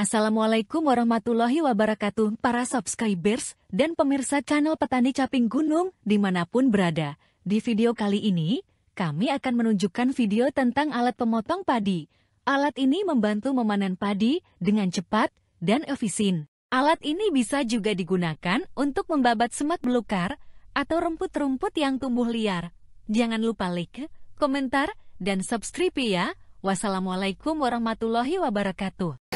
Assalamualaikum warahmatullahi wabarakatuh para subscribers dan pemirsa channel Petani Caping Gunung dimanapun berada. Di video kali ini, kami akan menunjukkan video tentang alat pemotong padi. Alat ini membantu memanen padi dengan cepat dan efisien. Alat ini bisa juga digunakan untuk membabat semak belukar atau rumput-rumput yang tumbuh liar. Jangan lupa like, komentar, dan subscribe ya. Wassalamualaikum warahmatullahi wabarakatuh.